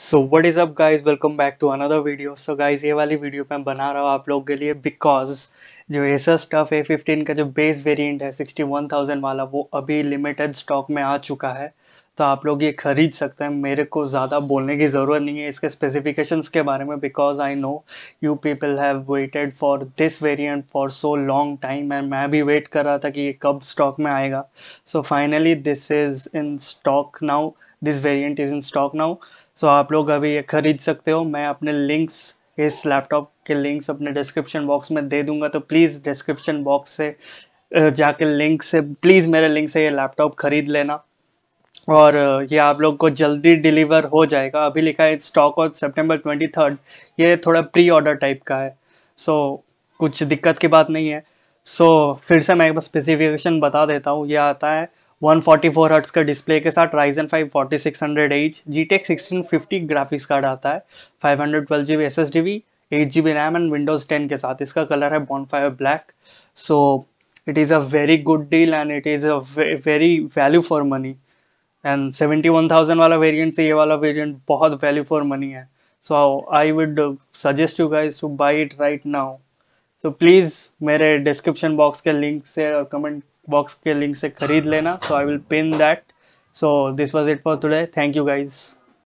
so what is up guys welcome back to another video so guys ये वाली video मैं बना रहा हूँ आप लोग के लिए बिकॉज जो एसर स्टफ ए फिफ्टीन का जो बेस वेरिएंट है सिक्सटी वन थाउजेंड वाला वो अभी लिमिटेड स्टॉक में आ चुका है तो आप लोग ये खरीद सकते हैं मेरे को ज़्यादा बोलने की ज़रूरत नहीं है इसके स्पेसिफिकेशंस के बारे में because I know you people have waited for this variant for so long time and मैं भी वेट कर रहा था कि ये कब स्टॉक में आएगा so finally this is in stock now this variant is in stock now so आप लोग अभी ये खरीद सकते हो मैं अपने लिंक्स इस लैपटॉप के लिंक्स अपने डिस्क्रिप्शन बॉक्स में दे दूंगा तो प्लीज़ डिस्क्रिप्शन बॉक्स से जाके लिंक से प्लीज़ मेरे लिंक से ये लैपटॉप ख़रीद लेना और ये आप लोग को जल्दी डिलीवर हो जाएगा अभी लिखा है स्टॉक और सेप्टेम्बर ट्वेंटी थर्ड ये थोड़ा प्री ऑर्डर टाइप का है सो so, कुछ दिक्कत की बात नहीं है सो so, फिर से मैं एक बार स्पेसिफिकेशन बता देता हूँ यह आता है 144 हर्ट्स का डिस्प्ले के साथ Ryzen 5 hundred H G tech sixteen graphics card आता है five hundred twelve G B S S D B eight G B RAM and Windows ten के साथ इसका कलर है bon five black so it is a very good deal and it is a very value for money and seventy one thousand वाला variant से ये वाला variant बहुत value for money है सो आई would suggest you guys to buy it right now so please मेरे description box के link से comment box के लिंक से खरीद लेना so I will pin that so this was it for today thank you guys